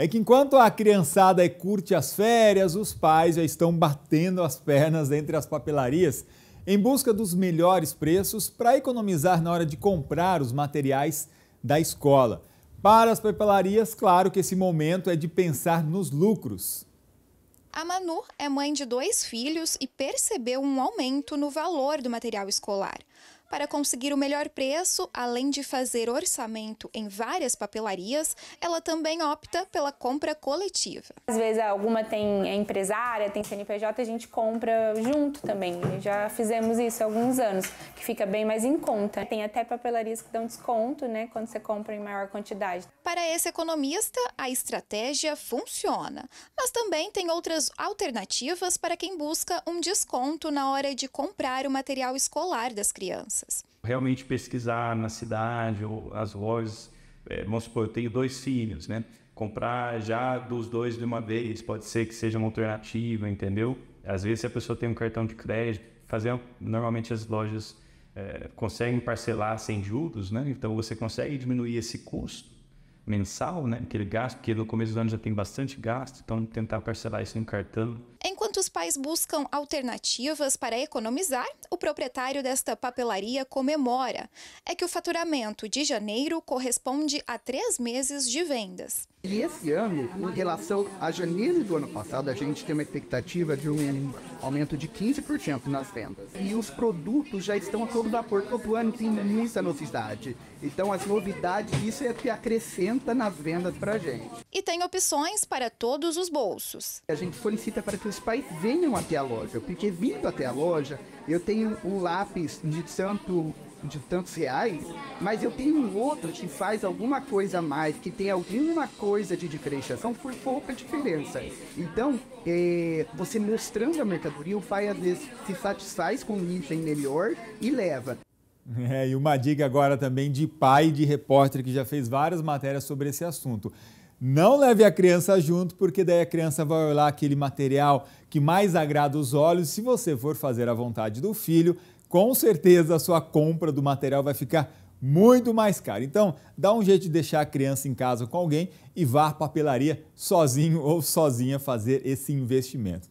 é que enquanto a criançada curte as férias, os pais já estão batendo as pernas entre as papelarias em busca dos melhores preços para economizar na hora de comprar os materiais da escola. Para as papelarias, claro que esse momento é de pensar nos lucros. A Manu é mãe de dois filhos e percebeu um aumento no valor do material escolar. Para conseguir o melhor preço, além de fazer orçamento em várias papelarias, ela também opta pela compra coletiva. Às vezes alguma tem é empresária, tem CNPJ, a gente compra junto também. Já fizemos isso há alguns anos fica bem mais em conta. Tem até papelarias que dão desconto, né, quando você compra em maior quantidade. Para esse economista, a estratégia funciona, mas também tem outras alternativas para quem busca um desconto na hora de comprar o material escolar das crianças. Realmente pesquisar na cidade ou as lojas, é, vamos supor, eu tenho dois filhos, né? Comprar já dos dois de uma vez pode ser que seja uma alternativa, entendeu? Às vezes, se a pessoa tem um cartão de crédito, fazer normalmente as lojas é, conseguem parcelar sem juros, né? Então você consegue diminuir esse custo mensal, né? Aquele gasto, porque no começo do ano já tem bastante gasto, então tentar parcelar isso em cartão pais buscam alternativas para economizar, o proprietário desta papelaria comemora. É que o faturamento de janeiro corresponde a três meses de vendas. E esse ano, em relação a janeiro do ano passado, a gente tem uma expectativa de um aumento de 15% nas vendas. E os produtos já estão a todo vapor. Todo ano tem muita novidade. Então, as novidades, isso é que acrescenta nas vendas para a gente. E tem opções para todos os bolsos. A gente solicita para que os pais vendam venham até a loja, porque vindo até a loja, eu tenho um lápis de tanto de tantos reais, mas eu tenho um outro que faz alguma coisa a mais, que tem alguma coisa de diferenciação por pouca diferença. Então, é, você mostrando a mercadoria, o pai às vezes se satisfaz com um item melhor e leva. É, e uma dica agora também de pai de repórter que já fez várias matérias sobre esse assunto. Não leve a criança junto, porque daí a criança vai olhar aquele material que mais agrada os olhos. Se você for fazer a vontade do filho, com certeza a sua compra do material vai ficar muito mais caro. Então, dá um jeito de deixar a criança em casa com alguém e vá à papelaria sozinho ou sozinha fazer esse investimento.